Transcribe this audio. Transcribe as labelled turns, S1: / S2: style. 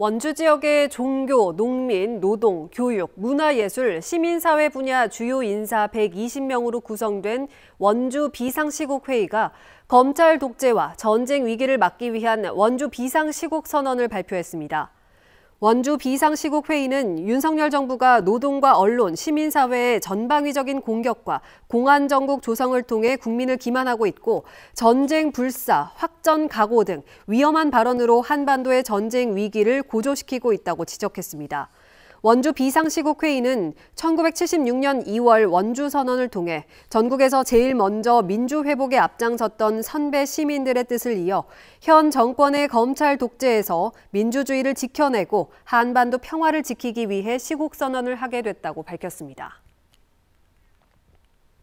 S1: 원주 지역의 종교, 농민, 노동, 교육, 문화예술, 시민사회 분야 주요 인사 120명으로 구성된 원주 비상시국 회의가 검찰 독재와 전쟁 위기를 막기 위한 원주 비상시국 선언을 발표했습니다. 원주 비상시국 회의는 윤석열 정부가 노동과 언론, 시민사회의 전방위적인 공격과 공안정국 조성을 통해 국민을 기만하고 있고 전쟁 불사, 확전 각오 등 위험한 발언으로 한반도의 전쟁 위기를 고조시키고 있다고 지적했습니다. 원주 비상시국 회의는 1976년 2월 원주 선언을 통해 전국에서 제일 먼저 민주 회복에 앞장섰던 선배 시민들의 뜻을 이어 현 정권의 검찰 독재에서 민주주의를 지켜내고 한반도 평화를 지키기 위해 시국 선언을 하게 됐다고 밝혔습니다.